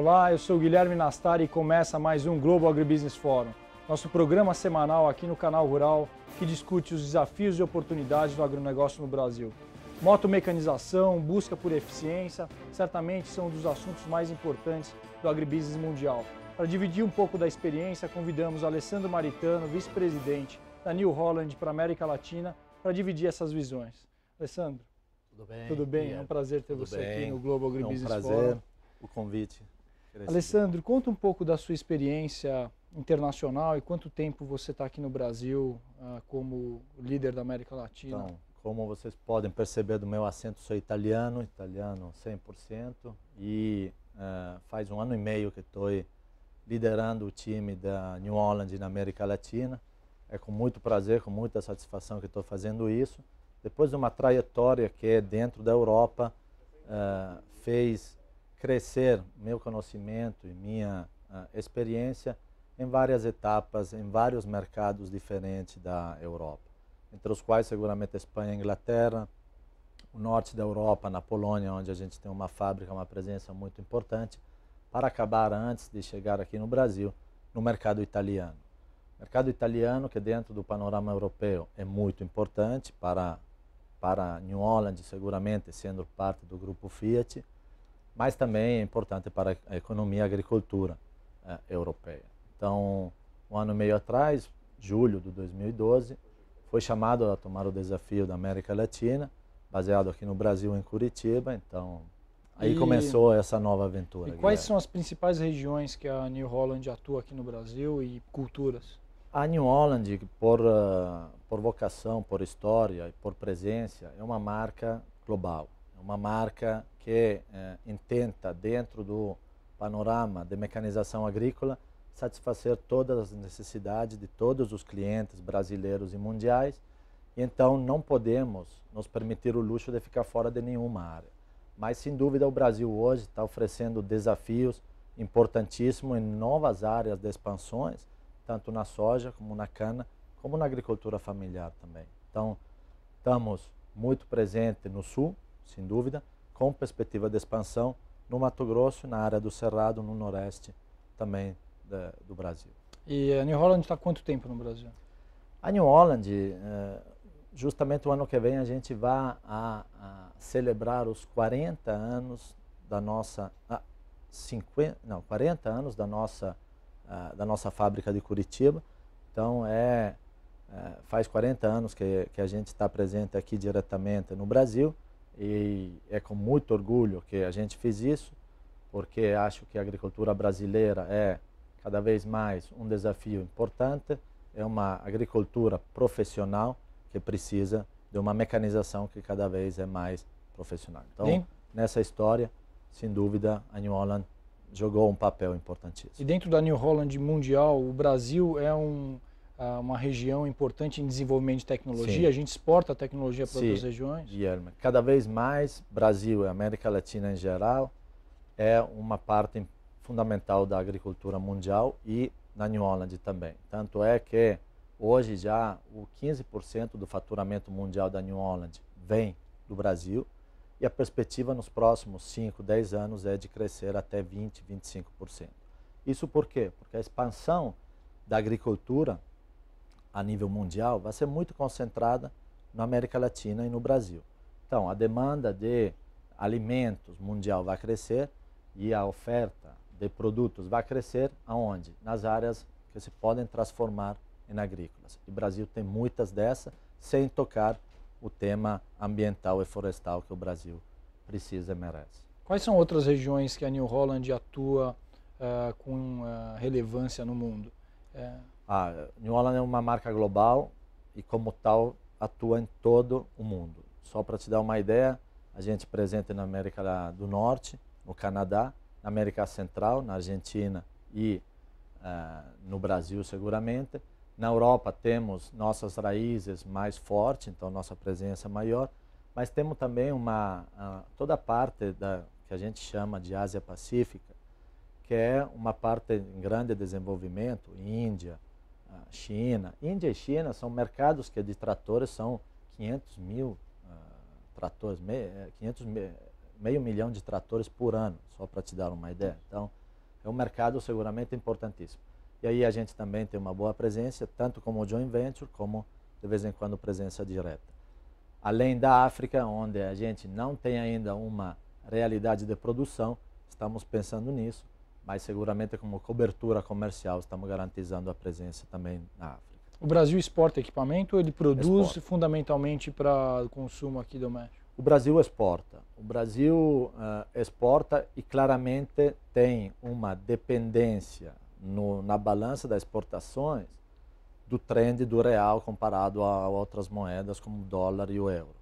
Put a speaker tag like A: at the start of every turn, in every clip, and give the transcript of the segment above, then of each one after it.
A: Olá, eu sou Guilherme Nastari e começa mais um Globo Agribusiness Forum, nosso programa semanal aqui no Canal Rural que discute os desafios e oportunidades do agronegócio no Brasil. Motomecanização, busca por eficiência, certamente são um dos assuntos mais importantes do agribusiness mundial. Para dividir um pouco da experiência, convidamos Alessandro Maritano, vice-presidente da New Holland para a América Latina, para dividir essas visões. Alessandro, tudo bem? Tudo bem, é um prazer ter tudo você bem. aqui no Globo Agribusiness Forum. É um prazer Forum.
B: o convite.
A: Alessandro, conta um pouco da sua experiência internacional e quanto tempo você está aqui no Brasil uh, como líder da América Latina. Então,
B: como vocês podem perceber do meu acento, sou italiano, italiano 100%, e uh, faz um ano e meio que estou liderando o time da New Holland na América Latina. É com muito prazer, com muita satisfação que estou fazendo isso. Depois de uma trajetória que é dentro da Europa uh, fez crescer meu conhecimento e minha uh, experiência em várias etapas, em vários mercados diferentes da Europa, entre os quais seguramente Espanha, e Inglaterra, o norte da Europa, na Polônia, onde a gente tem uma fábrica, uma presença muito importante, para acabar antes de chegar aqui no Brasil, no mercado italiano. mercado italiano, que dentro do panorama europeu é muito importante para, para New Holland, seguramente sendo parte do grupo Fiat, mas também é importante para a economia e a agricultura eh, europeia. Então, um ano e meio atrás, julho de 2012, foi chamado a tomar o desafio da América Latina, baseado aqui no Brasil, em Curitiba. Então, aí e... começou essa nova aventura. E quais Guilherme.
A: são as principais regiões que a New Holland atua aqui no Brasil e culturas?
B: A New Holland, por, uh, por vocação, por história e por presença, é uma marca global uma marca que eh, intenta, dentro do panorama de mecanização agrícola, satisfazer todas as necessidades de todos os clientes brasileiros e mundiais. E então, não podemos nos permitir o luxo de ficar fora de nenhuma área. Mas, sem dúvida, o Brasil hoje está oferecendo desafios importantíssimos em novas áreas de expansões, tanto na soja como na cana, como na agricultura familiar também. Então, estamos muito presentes no sul, sem dúvida, com perspectiva de expansão no Mato Grosso, na área do Cerrado, no noreste, também do Brasil.
A: E a eh, New Holland está quanto tempo no Brasil?
B: A New Holland, eh, justamente o ano que vem, a gente vai a, a celebrar os 40 anos da nossa... 50, ah, não, 40 anos da nossa, ah, da nossa fábrica de Curitiba. Então, é, eh, faz 40 anos que, que a gente está presente aqui diretamente no Brasil. E é com muito orgulho que a gente fez isso, porque acho que a agricultura brasileira é cada vez mais um desafio importante. É uma agricultura profissional que precisa de uma mecanização que cada vez é mais profissional. Então, Sim. nessa história, sem dúvida, a New Holland jogou um papel importantíssimo.
A: E dentro da New Holland Mundial, o Brasil é um uma região importante em desenvolvimento de tecnologia, Sim. a gente exporta a tecnologia para outras regiões. Guilherme,
B: cada vez mais Brasil e América Latina em geral é uma parte fundamental da agricultura mundial e na New Holland também. Tanto é que hoje já o 15% do faturamento mundial da New Holland vem do Brasil e a perspectiva nos próximos 5, 10 anos é de crescer até 20, 25%. Isso por quê? Porque a expansão da agricultura a nível mundial vai ser muito concentrada na América Latina e no Brasil. Então, a demanda de alimentos mundial vai crescer e a oferta de produtos vai crescer aonde? Nas áreas que se podem transformar em agrícolas. E o Brasil tem muitas dessas, sem tocar o tema ambiental e florestal que o Brasil precisa e merece.
A: Quais são outras regiões que a New Holland atua uh, com uh,
B: relevância no mundo? Uh... Ah, New Holland é uma marca global e, como tal, atua em todo o mundo. Só para te dar uma ideia, a gente é presente na América do Norte, no Canadá, na América Central, na Argentina e eh, no Brasil, seguramente. Na Europa temos nossas raízes mais fortes, então nossa presença é maior, mas temos também uma toda a parte da que a gente chama de Ásia Pacífica, que é uma parte em grande desenvolvimento, Índia, China. Índia e China são mercados que de tratores são 500 mil uh, tratores, 500 eh, meio milhão de tratores por ano, só para te dar uma ideia. Então, é um mercado seguramente importantíssimo. E aí a gente também tem uma boa presença, tanto como joint venture, como de vez em quando presença direta. Além da África, onde a gente não tem ainda uma realidade de produção, estamos pensando nisso mas seguramente como cobertura comercial estamos garantizando a presença também na África.
A: O Brasil exporta equipamento ou ele produz exporta. fundamentalmente para consumo aqui doméstico?
B: O Brasil exporta. O Brasil uh, exporta e claramente tem uma dependência no, na balança das exportações do trend do real comparado a outras moedas como o dólar e o euro.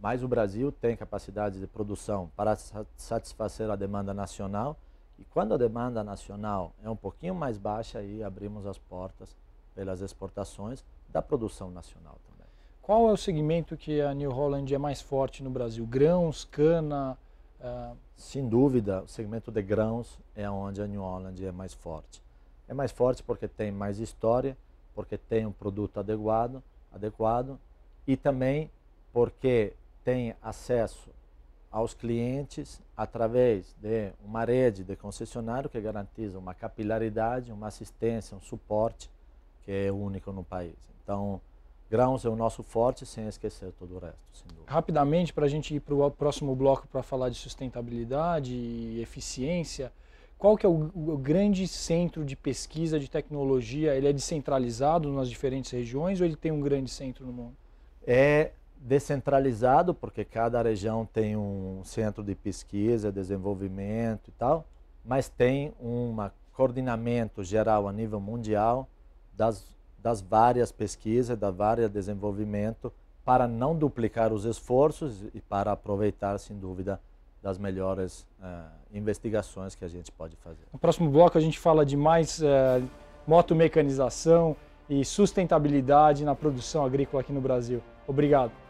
B: Mas o Brasil tem capacidade de produção para satisfazer a demanda nacional e quando a demanda nacional é um pouquinho mais baixa, aí abrimos as portas pelas exportações da produção nacional também. Qual é o
A: segmento que a New Holland é mais forte no
B: Brasil? Grãos, cana? Uh... Sem dúvida, o segmento de grãos é onde a New Holland é mais forte. É mais forte porque tem mais história, porque tem um produto adequado, adequado e também porque tem acesso aos clientes através de uma rede de concessionário que garantiza uma capilaridade, uma assistência, um suporte que é único no país. Então, grãos é o nosso forte, sem esquecer todo o resto, Rapidamente, para a
A: gente ir para o próximo bloco para falar de sustentabilidade e eficiência, qual que é o, o, grande centro de pesquisa de tecnologia? Ele é descentralizado nas diferentes regiões ou ele tem um grande centro no mundo?
B: É descentralizado, porque cada região tem um centro de pesquisa, desenvolvimento e tal, mas tem um coordenamento geral a nível mundial das, das várias pesquisas, da várias desenvolvimento, para não duplicar os esforços e para aproveitar, sem dúvida, das melhores uh, investigações que a gente pode fazer.
A: No próximo bloco a gente fala de mais uh, motomecanização e sustentabilidade na produção agrícola aqui no Brasil. Obrigado.